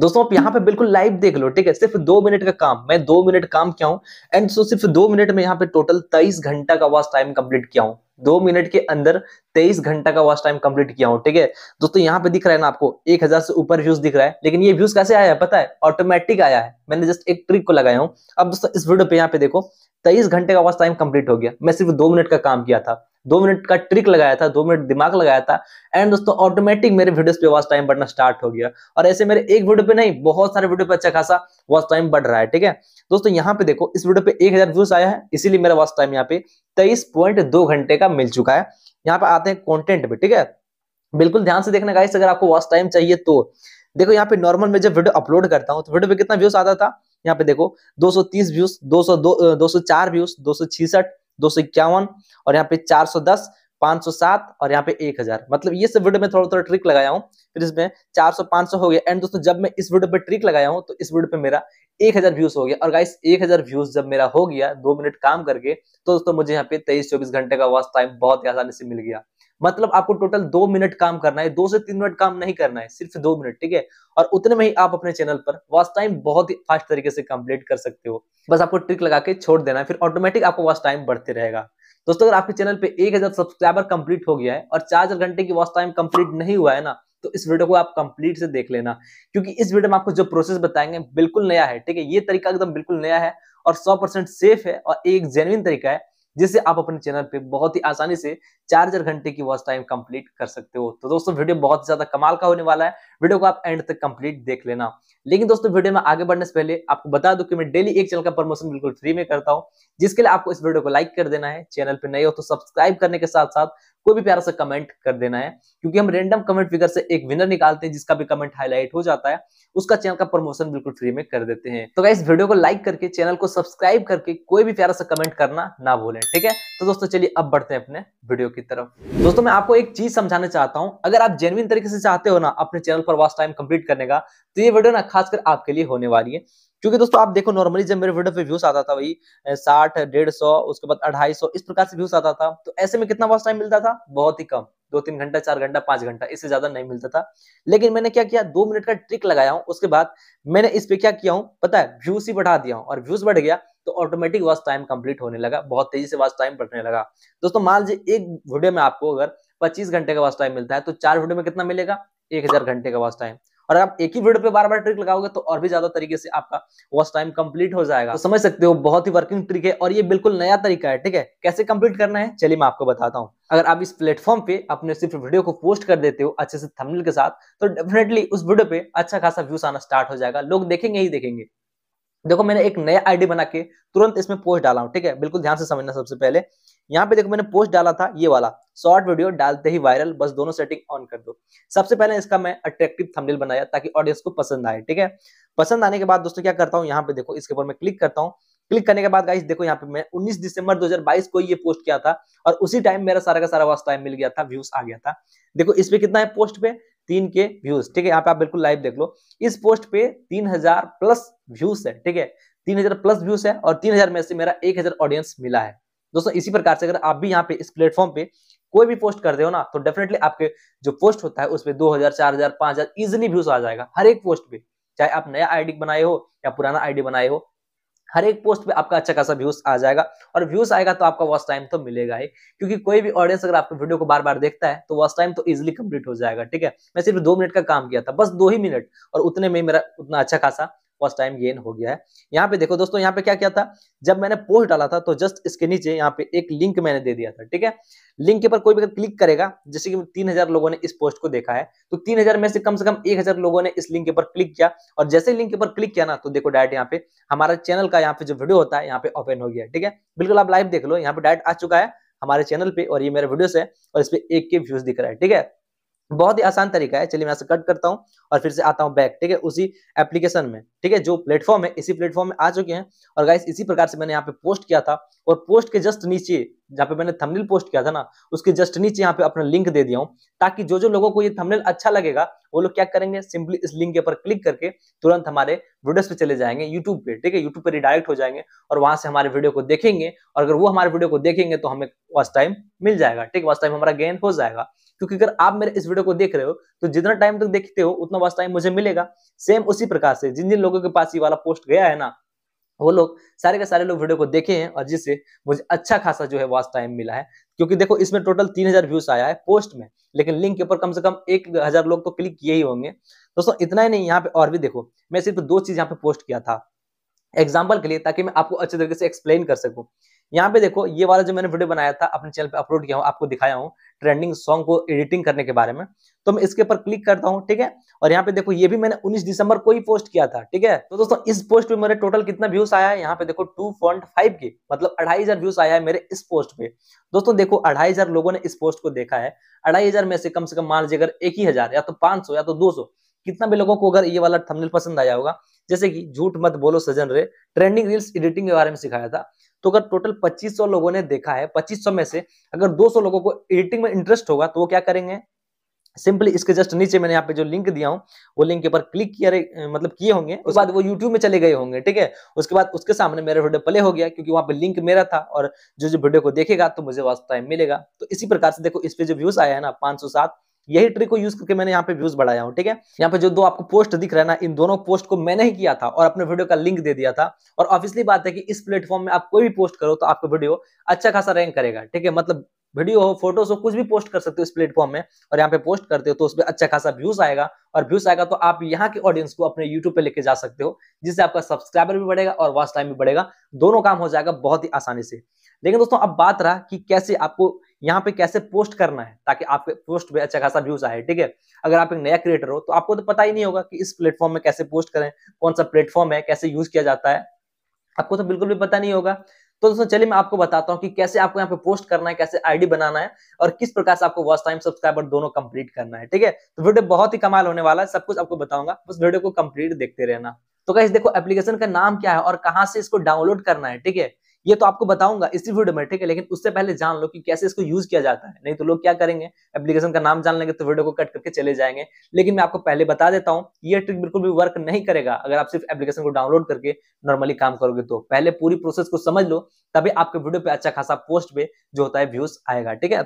दोस्तों आप यहाँ पे बिल्कुल लाइव देख लो ठीक है सिर्फ दो मिनट का काम मैं दो मिनट काम किया हूँ एंड सो सिर्फ दो मिनट में यहाँ पे टोटल तेईस घंटा का वास्ट टाइम कंप्लीट किया हूँ दो मिनट के अंदर तेईस घंटा का वास्ट टाइम कंप्लीट किया हूँ ठीक है दोस्तों यहाँ पे दिख रहा है ना आपको एक हजार से ऊपर व्यूज दिख रहा है लेकिन ये व्यूज कैसे आया है पता है ऑटोमेटिक आया है मैंने जस्ट एक ट्रिक को लगाया हूँ अब दोस्तों इस वीडियो पे यहाँ पे देखो तेईस घंटे का वास्ट टाइम कंप्लीट हो गया मैं सिर्फ दो मिनट का काम किया था दो मिनट का ट्रिक लगाया था दो मिनट दिमाग लगाया था एंड दोस्तों ऑटोमेटिक मेरे वीडियोस पे वॉच टाइम बढ़ना स्टार्ट हो गया और ऐसे मेरे एक वीडियो पे नहीं बहुत सारे वीडियो पे अच्छा खासा वॉच टाइम बढ़ रहा है ठीक है दोस्तों यहाँ पे देखो इस वीडियो पे एक हजार व्यूज आया है इसीलिए मेरा वॉच टाइम यहाँ पे तेईस घंटे का मिल चुका है यहाँ पे आते हैं कॉन्टेंट पे ठीक है बिल्कुल ध्यान से देखना गाइस अगर आपको वॉच टाइम चाहिए तो देखो यहाँ पे नॉर्मल में जब वीडियो अपलोड करता हूँ तो वीडियो पे कितना व्यूज आता था यहाँ पे देखो 230 व्यूज 202 204 व्यूज दो सौ छियासठ दो सौ इक्यावन और यहाँ पे चार सौ दस पांच सौ सात और यहाँ पे एक हजार मतलब ये सब वीडियो में थोड़ा थोड़ा ट्रिक लगाया हूँ फिर इसमें चार सौ पांच सौ हो गया एंड दोस्तों जब मैं इस वीडियो पे ट्रिक लगाया हूँ तो इस वीडियो पे मेरा एक हजार व्यूज हो गया और गाइस एक हजार व्यूज जब मेरा हो गया दो मिनट काम करके तो दोस्तों मुझे यहाँ पे तेईस चौबीस घंटे का वॉच टाइम बहुत आसानी से मिल गया मतलब आपको टोटल दो मिनट काम करना है दो से तीन मिनट काम नहीं करना है सिर्फ दो मिनट ठीक है और उतने में ही आप अपने चैनल पर वॉच टाइम बहुत ही फास्ट तरीके से कंप्लीट कर सकते हो बस आपको ट्रिक लगा के छोड़ देना है फिर ऑटोमेटिक आपको वॉच टाइम बढ़ते रहेगा दोस्तों अगर आपके चैनल पे एक हजार सब्सक्राइबर कंप्लीट हो गया है और चार घंटे की वॉच टाइम कंप्लीट नहीं हुआ है ना तो इस वीडियो को आप कंप्लीट से देख लेना क्योंकि इस वीडियो में आपको जो प्रोसेस बताएंगे बिल्कुल नया है ठीक है ये तरीका एकदम बिल्कुल नया है और सौ परसेंट सेफ है और एक जेन्यन तरीका है जिससे आप अपने चैनल पे बहुत ही आसानी से चार चार घंटे की वॉच टाइम कंप्लीट कर सकते हो तो दोस्तों वीडियो बहुत ज्यादा कमाल का होने वाला है वीडियो को आप एंड तक कंप्लीट देख लेना लेकिन दोस्तों वीडियो में आगे बढ़ने से पहले आपको बता दूं कि मैं डेली एक चैनल का प्रमोशन बिल्कुल फ्री में करता हूं जिसके लिए आपको इस वीडियो को लाइक कर देना है चैनल पर नए हो तो सब्सक्राइब करने के साथ साथ कोई भी प्यारा सा कमेंट कर देना है क्योंकि हम रेंडम कमेंट फिगर से एक विनर निकालते हैं जिसका भी कमेंट हाईलाइट हो जाता है उसका चैनल का प्रमोशन बिल्कुल फ्री में कर देते हैं तो इस वीडियो को लाइक करके चैनल को सब्सक्राइब करके कोई भी प्यारा सा कमेंट करना ना भूलें ठीक है तो दोस्तों चलिए अब बढ़ते हैं अपने वीडियो की तरफ दोस्तों मैं आपको एक चीज समझाना चाहता हूं अगर आप जेनविन तरीके से चाहते हो ना अपने चैनल पर वास्ट टाइम कंप्लीट करने का तो ये वीडियो ना खासकर आपके लिए होने वाली है क्योंकि दोस्तों आप देखो नॉर्मली जब मेरे वीडियो पे व्यूज आता था वही साठ डेढ़ सौ उसके बाद अढ़ाई सौ इस प्रकार से व्यूज आता था तो ऐसे में कितना वॉच टाइम मिलता था बहुत ही कम दो तीन घंटा चार घंटा पांच घंटा इससे ज्यादा नहीं मिलता था लेकिन मैंने क्या किया दो मिनट का ट्रिक लगाया हूँ उसके बाद मैंने इस पे क्या किया हूँ पता है व्यूज ही बढ़ा दिया हूं और व्यूज बढ़ गया तो ऑटोमेटिक वॉच टाइम कंप्लीट होने लगा बहुत तेजी से वॉच टाइम बढ़ने लगा दोस्तों मान लीजिए एक वीडियो में आपको अगर पच्चीस घंटे का वॉच टाइम मिलता है तो चार वीडियो में कितना मिलेगा एक हजार घंटे का वॉच टाइम और आप एक ही वीडियो पे बार बार ट्रिक लगाओगे तो और भी ज्यादा तरीके से आपका वॉच टाइम कंप्लीट हो जाएगा तो समझ सकते हो बहुत ही वर्किंग ट्रिक है और ये बिल्कुल नया तरीका है ठीक है कैसे कंप्लीट करना है चलिए मैं आपको बताता हूँ अगर आप इस प्लेटफॉर्म पे अपने सिर्फ वीडियो को पोस्ट कर देते हो अच्छे से थंबनेल के साथ तो डेफिनेटली उस वीडियो पे अच्छा खासा व्यूज आना स्टार्ट हो जाएगा लोग देखेंगे ही देखेंगे देखो मैंने एक नया आईडी बना के तुरंत इसमें पोस्ट डाला हूँ ठीक है बिल्कुल ध्यान से समझना सबसे पहले यहाँ पे देखो मैंने पोस्ट डाला था ये वाला शॉर्ट वीडियो डालते ही वायरल बस दोनों सेटिंग ऑन कर दो सबसे पहले इसका मैं अट्रैक्टिव थंबनेल बनाया ताकि ऑडियंस को पसंद आए ठीक है पसंद आने के बाद दोस्तों क्या करता हूँ यहाँ पे देखो इसके ऊपर मैं क्लिक करता हूँ क्लिक करने के बाद गाइस देखो यहाँ पे मैं 19 दिसंबर 2022 को ये पोस्ट किया था और उसी टाइम मेरा सारा का सारा वास्ट टाइम मिल गया था व्यूज आ गया था देखो इस पे कितना है पोस्ट पे तीन के व्यूज ठीक है यहाँ पे आप बिल्कुल लाइव देख लो इस पोस्ट पे तीन हजार प्लस व्यूज है ठीक है तीन हजार प्लस व्यूज है और तीन हजार में से मेरा एक हजार ऑडियंस मिला है दोस्तों इसी प्रकार से अगर आप भी यहाँ पे इस प्लेटफॉर्म पे कोई भी पोस्ट करते हो ना तो डेफिनेटली आपके जो पोस्ट होता है उसपे दो हजार चार हजार पांच हजार इजिली व्यूज आ जाएगा हर एक पोस्ट पे चाहे आप नया आईडी बनाए हो या पुराना आईडी बनाए हो हर एक पोस्ट पे आपका अच्छा खासा व्यूज आ जाएगा और व्यूज आएगा तो आपका वॉच टाइम तो मिलेगा ही क्योंकि कोई भी ऑडियंस अगर आपके वीडियो को बार बार देखता है तो वॉच टाइम तो इजिली कंप्लीट हो जाएगा ठीक है मैं सिर्फ दो मिनट का काम किया था बस दो ही मिनट और उतने में मेरा उतना अच्छा खासा फर्स्ट टाइम गेन हो गया है यहाँ पे देखो दोस्तों यहाँ पे क्या किया था जब मैंने पोस्ट डाला था तो जस्ट इसके नीचे यहाँ पे एक लिंक मैंने दे दिया था ठीक है लिंक के ऊपर कोई भी क्लिक करेगा जैसे कि तीन हजार लोगों ने इस पोस्ट को देखा है तो तीन हजार में से कम से कम एक हजार लोगों ने इस लिंक के ऊपर क्लिक किया और जैसे लिंक के ऊपर क्लिक किया ना तो देखो डायरेक्ट यहाँ पे हमारे चैनल का यहाँ पे जो वीडियो होता है यहाँ पे ओपन हो गया ठीक है बिल्कुल आप लाइव देख लो यहाँ पे डायरेक्ट आ चुका है हमारे चैनल पे और ये मेरे वीडियोस है और इस पर एक के व्यूज दिख रहा है ठीक है बहुत ही आसान तरीका है चलिए मैं कट करता हूँ और फिर से आता हूँ बैक ठीक है उसी एप्लीकेशन में ठीक है जो प्लेटफॉर्म है इसी प्लेटफॉर्म में आ चुके हैं और गाइस इसी प्रकार से मैंने यहाँ पे पोस्ट किया था और पोस्ट के जस्ट नीचे जहाँ पे मैंने थंबनेल पोस्ट किया था ना उसके जस्ट नीचे यहाँ पे अपना लिंक दे दिया हूँ ताकि जो जो लोगों को ये थंबनेल अच्छा लगेगा वो लोग क्या करेंगे सिंपली इस लिंक के ऊपर क्लिक करके तुरंत हमारे वीडियोस पे चले जाएंगे यूट्यूब पे ठीक है यूट्यूब पे रिडायरेक्ट हो जाएंगे और वहां से हमारे वीडियो को देखेंगे और अगर वो हमारे वीडियो को देखेंगे तो हमें वॉच टाइम मिल जाएगा ठीक वॉच टाइम हमारा गेन हो जाएगा क्योंकि अगर आप मेरे इस वीडियो को देख रहे हो तो जितना टाइम तक देखते हो उतना वॉच टाइम मुझे मिलेगा सेम उसी प्रकार से जिन जिन लोगों के पास ये वाला पोस्ट गया है ना वो लोग सारे के सारे लोग वीडियो को देखे हैं और जिससे मुझे अच्छा खासा जो है वॉच टाइम मिला है क्योंकि देखो इसमें टोटल तीन हजार व्यूज आया है पोस्ट में लेकिन लिंक के ऊपर कम से कम एक हजार लोग तो क्लिक किए ही होंगे दोस्तों इतना ही नहीं यहाँ पे और भी देखो मैं सिर्फ दो चीज यहाँ पे पोस्ट किया था एग्जाम्पल के लिए ताकि मैं आपको अच्छे तरीके से एक्सप्लेन कर सकूँ यहाँ पे देखो ये वाला जो मैंने वीडियो बनाया था अपने चैनल पे अपलोड किया हूँ आपको दिखाया हूँ ट्रेंडिंग सॉन्ग को एडिटिंग करने के बारे में तो मैं इसके ऊपर क्लिक करता हूँ ठीक है और यहाँ पे देखो ये भी मैंने 19 दिसंबर को ही पोस्ट किया था ठीक है तो दोस्तों इस पोस्ट पे मेरे टोटल कितना व्यूज आया है यहाँ पे देखो टू पॉइंट फाइव के मतलब अढ़ाई हजार व्यूज आया है मेरे इस पोस्ट पे दोस्तों देखो अढ़ाई हजार लोगों ने इस पोस्ट को देखा है अढ़ाई हजार में से कम से कम मान लीजिए अगर एक ही हजार या तो पांच सौ या तो दो सौ कितना भी लोगों को अगर ये वाला थंबनेल पसंद आया होगा जैसे कि झूठ मत बोलो सजन रे ट्रेंडिंग रील्स एडिटिंग के बारे में सिखाया था तो अगर टोटल 2500 लोगों ने देखा है 2500 में से अगर 200 लोगों को एडिटिंग में इंटरेस्ट होगा तो वो क्या करेंगे सिंपली इसके जस्ट नीचे मैंने यहाँ पे जो लिंक दिया हूँ वो लिंक के ऊपर क्लिक किया मतलब किए होंगे उसके बाद वो यूट्यूब में चले गए होंगे ठीक है उसके बाद उसके सामने मेरा वीडियो प्ले हो गया क्योंकि वहाँ पे लिंक मेरा था और जो जो वीडियो को देखेगा तो मुझे वास्तव टाइम मिलेगा तो इसी प्रकार से देखो इस पे जो व्यूज आया है ना पांच यही ट्रिक को यूज करके मैंने यहाँ पे व्यूज बढ़ाया हूँ ठीक है यहाँ पे जो दो आपको पोस्ट दिख रहा है ना इन दोनों पोस्ट को मैंने ही किया था और अपने वीडियो का लिंक दे दिया था और ऑफिसली बात है कि इस प्लेटफॉर्म में आप कोई भी पोस्ट करो तो आपका वीडियो अच्छा खासा रैंक करेगा ठीक है मतलब वीडियो हो फोटोज हो कुछ भी पोस्ट कर सकते हो इस प्लेटफॉर्म में और यहाँ पे पोस्ट करते हो तो उसमें अच्छा खासा व्यूज आएगा और व्यूज आएगा तो आप यहाँ के ऑडियंस को अपने यूट्यूब पे लेके जा सकते हो जिससे आपका सब्सक्राइबर भी बढ़ेगा और वॉच टाइम भी बढ़ेगा दोनों काम हो जाएगा बहुत ही आसानी से लेकिन दोस्तों अब बात रहा कि कैसे आपको यहाँ पे कैसे पोस्ट करना है ताकि आपके पोस्ट पे अच्छा खासा व्यूज आए ठीक है अगर आप एक नया क्रिएटर हो तो आपको तो पता ही नहीं होगा कि इस प्लेटफॉर्म में कैसे पोस्ट करें कौन सा प्लेटफॉर्म है कैसे यूज किया जाता है आपको तो बिल्कुल भी पता नहीं होगा तो दोस्तों चलिए मैं आपको बताता हूँ कि कैसे आपको यहाँ पे पोस्ट करना है कैसे आईडी बनाना है और किस प्रकार से आपको वॉच टाइम सब्सक्राइबर दोनों कंप्लीट करना है ठीक है तो वीडियो बहुत ही कमाल होने वाला है सब कुछ आपको बताऊंगा बस वीडियो को कंप्लीट देखते रहना तो कैसे देखो एप्लीकेशन का नाम क्या है और कहाँ से इसको डाउनलोड करना है ठीक है ये तो आपको बताऊंगा इसी वीडियो में ठीक है लेकिन उससे पहले जान लो कि कैसे इसको यूज किया जाता है नहीं तो लोग क्या करेंगे एप्लीकेशन का नाम जान लेंगे तो वीडियो को कट करके चले जाएंगे लेकिन मैं आपको पहले बता देता हूँ ये ट्रिक बिल्कुल भी वर्क नहीं करेगा अगर आप सिर्फ एप्लीकेशन को डाउनलोड करके नॉर्मली काम करोगे तो पहले पूरी प्रोसेस को समझ लो तभी आपके वीडियो पे अच्छा खासा पोस्ट पे जो होता है व्यूज आएगा ठीक है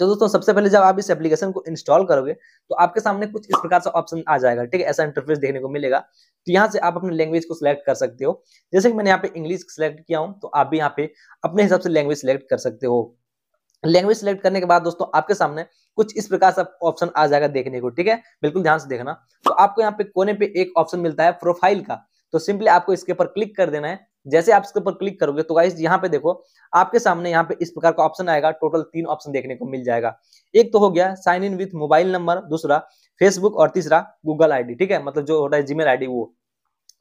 तो दोस्तों सबसे पहले जब आप इस एप्लीकेशन को इंस्टॉल करोगे तो आपके सामने कुछ इस प्रकार से ऑप्शन आ जाएगा ठीक है ऐसा इंटरफेस देखने को मिलेगा तो यहाँ से आप अपने लैंग्वेज को सिलेक्ट कर सकते हो जैसे कि मैंने यहाँ पे इंग्लिश सिलेक्ट किया हूँ तो आप भी यहाँ पे अपने हिसाब से लैंग्वेज सिलेक्ट कर सकते हो लैंग्वेज सिलेक्ट करने के बाद दोस्तों आपके सामने कुछ इस प्रकार से ऑप्शन आ जाएगा देखने को ठीक है बिल्कुल ध्यान से देखना तो आपको यहाँ पे कोने पे एक ऑप्शन मिलता है प्रोफाइल का तो सिंपली आपको इसके ऊपर क्लिक कर देना है जैसे आप इसके ऊपर क्लिक करोगे तो गाइस यहाँ पे देखो आपके सामने यहाँ पे इस प्रकार का ऑप्शन आएगा टोटल तीन ऑप्शन देखने को मिल जाएगा एक तो हो गया sign in with mobile number दूसरा फेसबुक और तीसरा गूगल आईडी ठीक है मतलब जो होता है जीमेल आईडी वो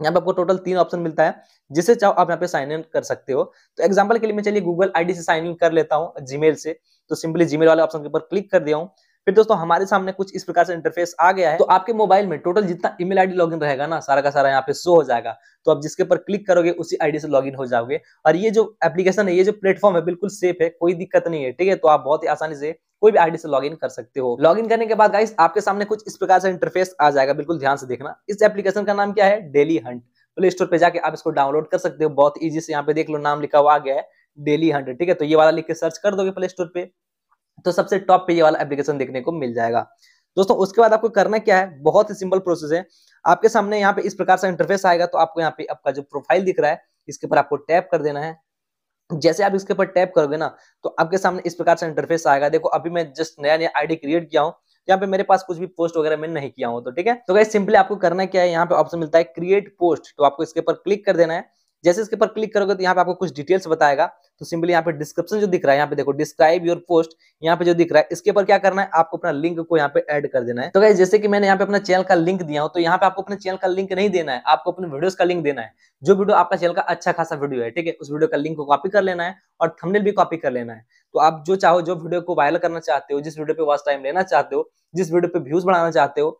यहाँ पे आपको टोटल तीन ऑप्शन मिलता है जिसे चाहो आप यहाँ पे साइन इन कर सकते हो तो एग्जाम्पल के लिए मैं चलिए गूगल आईडी से साइन इन कर लेता हूँ जीमेल से तो सिंपली जीमेल वाले ऑप्शन के ऊपर क्लिक कर दिया हूँ फिर दोस्तों हमारे सामने कुछ इस प्रकार से इंटरफेस आ गया है तो आपके मोबाइल में टोटल जितना ईमेल आईडी लॉगिन रहेगा ना सारा का सारा यहाँ पे शो हो जाएगा तो आप जिसके पर क्लिक करोगे उसी आईडी से लॉगिन हो जाओगे और ये जो एप्लीकेशन है ये जो प्लेटफॉर्म है बिल्कुल सेफ है कोई दिक्कत नहीं है ठीक है तो आप बहुत ही आसानी से कोई भी आईडी से लॉगिन कर सकते हो लॉगिन करने के बाद गाइस आपके सामने कुछ इस प्रकार से इंटरफेस आ जाएगा बिल्कुल ध्यान से देखना इस एप्लीकेशन का नाम क्या है डेली हंट प्ले स्टोर पे जाके आप इसको डाउनलोड कर सकते हो बहुत ईजी से यहाँ पे देख लो नाम लिखा हुआ आ गया है डेली हंट ठीक है तो ये वाला लिख के सर्च कर दोगे प्ले स्टोर पे तो सबसे टॉप पे ये वाला एप्लीकेशन देखने को मिल जाएगा दोस्तों उसके बाद आपको करना क्या है बहुत ही सिंपल प्रोसेस है आपके सामने यहाँ पे इस प्रकार से इंटरफेस आएगा तो आपको यहाँ पे आपका जो प्रोफाइल दिख रहा है इसके ऊपर आपको टैप कर देना है जैसे आप इसके ऊपर टैप करोगे ना तो आपके सामने इस प्रकार से इंटरफेस आएगा देखो अभी मैं जस्ट नया नया आईडी क्रिएट किया हूँ यहाँ पे मेरे पास कुछ भी पोस्ट वगैरह मैंने नहीं किया हूँ तो ठीक है तो गाइस सिंपली आपको करना क्या है यहाँ पे ऑप्शन मिलता है क्रिएट पोस्ट तो आपको इसके ऊपर क्लिक कर देना है जैसे इसके ऊपर क्लिक करोगे तो यहाँ पे आपको कुछ डिटेल्स बताएगा तो सिंपली यहाँ पे डिस्क्रिप्शन जो दिख रहा है यहाँ पे देखो डिस्क्राइब योर पोस्ट यहाँ पे जो दिख रहा है इसके ऊपर क्या करना है आपको अपना लिंक को यहाँ पे ऐड कर देना है तो गाइज जैसे कि मैंने यहाँ पे अपना चैनल का लिंक दिया हो तो यहाँ पे आपको अपने चैनल का लिंक नहीं देना है आपको अपने वीडियोस का लिंक देना है जो वीडियो आपका चैनल का अच्छा खासा वीडियो है ठीक है उस वीडियो का लिंक को कॉपी कर लेना है और थंबनेल भी कॉपी कर लेना है तो आप जो चाहो जो वीडियो को वायरल करना चाहते हो जिस वीडियो पे वॉच टाइम लेना चाहते हो जिस वीडियो पे व्यूज बढ़ाना चाहते हो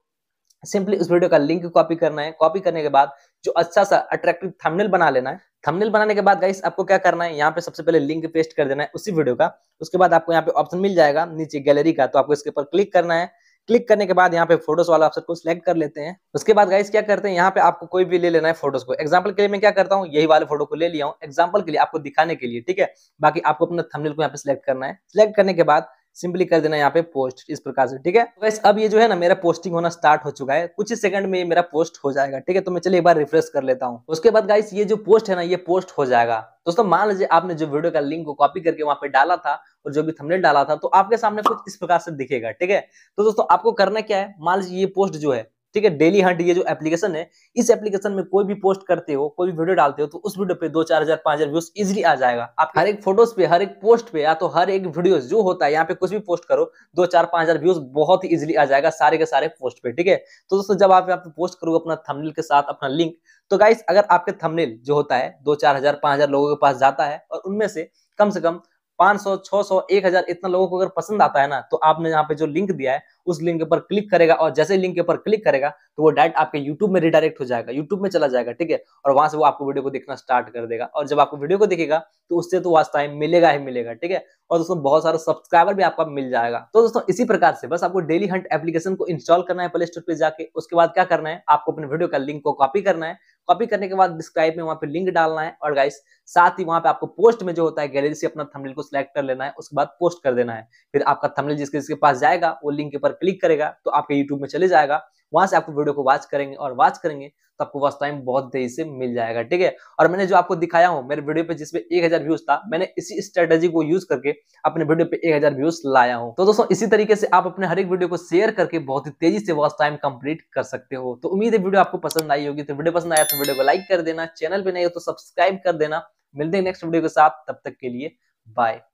सिंपली उस वीडियो का लिंक कॉपी करना है कॉपी करने के बाद जो अच्छा सा अट्रैक्टिव थंबनेल बना लेना है थंबनेल बनाने के बाद गाइस आपको क्या करना है यहाँ पे सबसे पहले लिंक पेस्ट कर देना है उसी वीडियो का उसके बाद आपको यहाँ पे ऑप्शन मिल जाएगा नीचे गैलरी का तो आपको इसके ऊपर क्लिक करना है क्लिक करने के बाद यहाँ पे फोटोज वाला ऑप्शन को सिलेक्ट कर लेते हैं उसके बाद गाइस क्या करते हैं यहाँ पे आपको कोई भी ले लेना है फोटोज को एग्जाम्पल के लिए मैं क्या करता हूँ यही वाले फोटो को ले लिया हूँ एग्जाम्पल के लिए आपको दिखाने के लिए ठीक है बाकी आपको अपना थमनेल को यहाँ पे सिलेक्ट करना है सिलेक्ट करने के बाद सिंपली कर देना यहाँ पे पोस्ट इस प्रकार से ठीक है तो अब ये जो है ना मेरा पोस्टिंग होना स्टार्ट हो चुका है कुछ ही सेकंड में ये मेरा पोस्ट हो जाएगा ठीक है तो मैं चलिए एक बार रिफ्रेश कर लेता हूँ उसके बाद गाइस ये जो पोस्ट है ना ये पोस्ट हो जाएगा दोस्तों मान लीजिए आपने जो वीडियो का लिंक को कॉपी करके वहां पे डाला था और जो भी थंबनेल डाला था तो आपके सामने कुछ इस प्रकार से दिखेगा ठीक है तो दोस्तों आपको करना क्या है मान लीजिए ये पोस्ट जो है ठीक है डेली हंट ये जो एप्लीकेशन है इस एप्लीकेशन में कोई भी पोस्ट करते हो कोई भी वीडियो डालते हो तो उस वीडियो पे दो चार हजार पांच हजार व्यूज इजिली आ जाएगा आप हर एक फोटोज पे हर एक पोस्ट पे या तो हर एक वीडियो जो होता है यहाँ पे कुछ भी पोस्ट करो दो चार पांच हजार व्यूज बहुत ही इजिली आ जाएगा सारे के सारे पोस्ट पे ठीक है तो दोस्तों जब आप यहाँ पे पोस्ट करोगे अपना थमनेल के साथ अपना लिंक तो गाइस अगर आपके थमनिल जो होता है दो चार हजार पांच हजार लोगों के पास जाता है और उनमें से कम से कम पांच सौ छह सौ एक हजार इतना लोगों को अगर पसंद आता है ना तो आपने यहाँ पे जो लिंक दिया है उस लिंक पर क्लिक करेगा और जैसे लिंक पर क्लिक करेगा तो वो डायरेक्ट आपके यूट्यूब में रिडायरेक्ट हो जाएगा यूट्यूब में चला जाएगा ठीक है और वहां से वो आपको वीडियो को देखना स्टार्ट कर देगा और जब आपको वीडियो को देखेगा तो उससे तो वास्तव में मिलेगा ही मिलेगा ठीक है और दोस्तों बहुत सारा सब्सक्राइबर भी आपका मिल जाएगा तो दोस्तों इसी प्रकार से बस आपको डेली हंट एप्लीकेशन को इंस्टॉल करना है प्ले स्टोर पर जाके उसके बाद क्या करना है आपको अपने वीडियो का लिंक को कॉपी करना है कॉपी करने के बाद डिस्क्राइब में वहाँ पे लिंक डालना है और गाइस साथ ही वहाँ पे आपको पोस्ट में जो होता है गैलरी से अपना थंबनेल को सिलेक्ट कर लेना है उसके बाद पोस्ट कर देना है फिर आपका थंबनेल जिसके जिसके पास जाएगा वो लिंक के ऊपर क्लिक करेगा तो आपके यूट्यूब में चले जाएगा वहां से आपको वीडियो को वॉच करेंगे और वॉच करेंगे तो आपको वॉच टाइम बहुत देरी से मिल जाएगा ठीक है और मैंने जो आपको दिखाया हूँ मेरे वीडियो पे जिसपे एक हजार व्यूज था मैंने इसी स्ट्रेटेजी को यूज करके अपने वीडियो पे एक हजार व्यूज लाया हूँ तो दोस्तों इसी तरीके से आप अपने हर एक वीडियो को शेयर करके बहुत ही तेजी से वॉच टाइम कंप्लीट कर सकते हो तो उम्मीद है वीडियो आपको पसंद आई होगी तो वीडियो पसंद आया तो वीडियो को लाइक कर देना चैनल पर नहीं हो तो सब्सक्राइब कर देना मिलते हैं नेक्स्ट वीडियो के साथ तब तक के लिए बाय